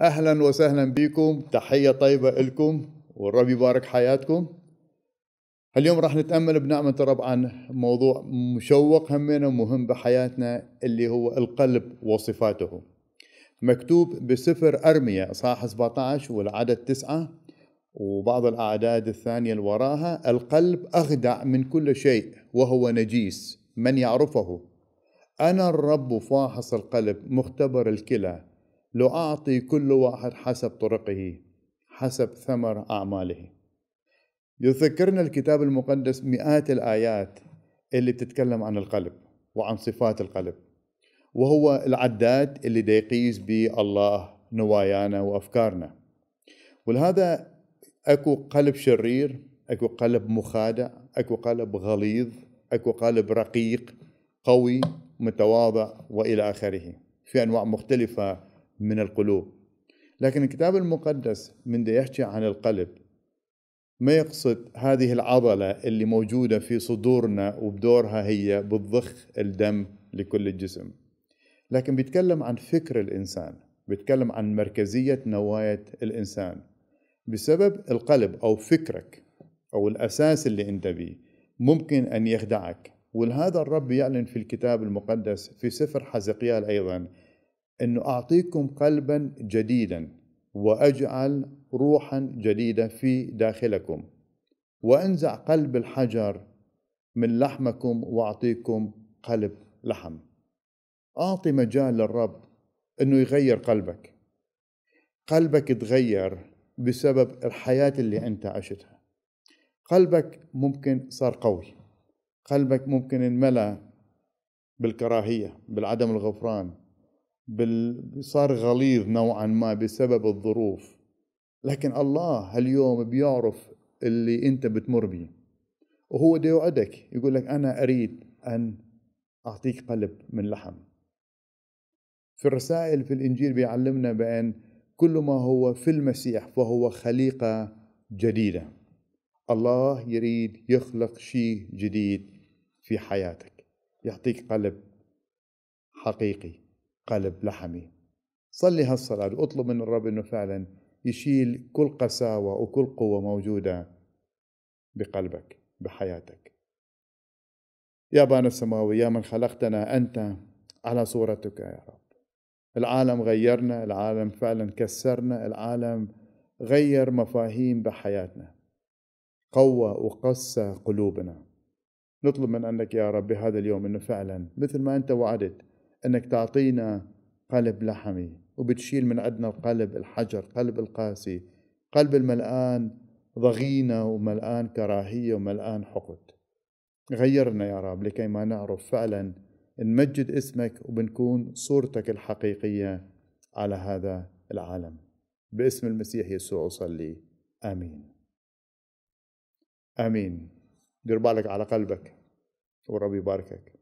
اهلا وسهلا بكم تحيه طيبه لكم والرب يبارك حياتكم اليوم راح نتامل بنعمه الرب عن موضوع مشوق همنا ومهم بحياتنا اللي هو القلب وصفاته مكتوب بسفر ارميا اصحاح 17 والعدد 9 وبعض الاعداد الثانيه اللي وراها القلب اخدع من كل شيء وهو نجيس من يعرفه انا الرب فاحص القلب مختبر الكلى لأعطي كل واحد حسب طرقه حسب ثمر أعماله يذكرنا الكتاب المقدس مئات الآيات اللي بتتكلم عن القلب وعن صفات القلب وهو العداد اللي ديقيس به الله نوايانا وأفكارنا ولهذا اكو قلب شرير اكو قلب مخادع اكو قلب غليظ اكو قلب رقيق قوي متواضع والى اخره في انواع مختلفه من القلوب لكن الكتاب المقدس من دي يحكي عن القلب ما يقصد هذه العضلة اللي موجودة في صدورنا وبدورها هي بتضخ الدم لكل الجسم لكن بيتكلم عن فكر الإنسان بيتكلم عن مركزية نواية الإنسان بسبب القلب أو فكرك أو الأساس اللي أنت بيه ممكن أن يخدعك ولهذا الرب يعلن في الكتاب المقدس في سفر حزقيال أيضا أنه أعطيكم قلبا جديدا وأجعل روحا جديدة في داخلكم وأنزع قلب الحجر من لحمكم وأعطيكم قلب لحم أعطي مجال للرب أنه يغير قلبك قلبك تغير بسبب الحياة اللي أنت عشتها قلبك ممكن صار قوي قلبك ممكن انملا بالكراهية بالعدم الغفران بال... صار غليظ نوعا ما بسبب الظروف لكن الله اليوم بيعرف اللي انت بتمر بيه وهو بده يوعدك يقول لك انا اريد ان اعطيك قلب من لحم في الرسائل في الانجيل بيعلمنا بان كل ما هو في المسيح فهو خليقه جديده الله يريد يخلق شيء جديد في حياتك يعطيك قلب حقيقي قلب لحمي صلي هالصلاة واطلب من الرب انه فعلا يشيل كل قساوة وكل قوة موجودة بقلبك بحياتك يا بانا السماوي يا من خلقتنا أنت على صورتك يا رب العالم غيرنا العالم فعلا كسرنا العالم غير مفاهيم بحياتنا قوى وقسى قلوبنا نطلب من أنك يا رب هذا اليوم أنه فعلا مثل ما أنت وعدت أنك تعطينا قلب لحمي وبتشيل من عندنا القلب الحجر قلب القاسي قلب الملآن ضغينة وملآن كراهية وملآن حقد غيرنا يا رب لكي ما نعرف فعلا نمجد اسمك وبنكون صورتك الحقيقية على هذا العالم باسم المسيح يسوع أصلي آمين آمين دير بالك على قلبك ورب يباركك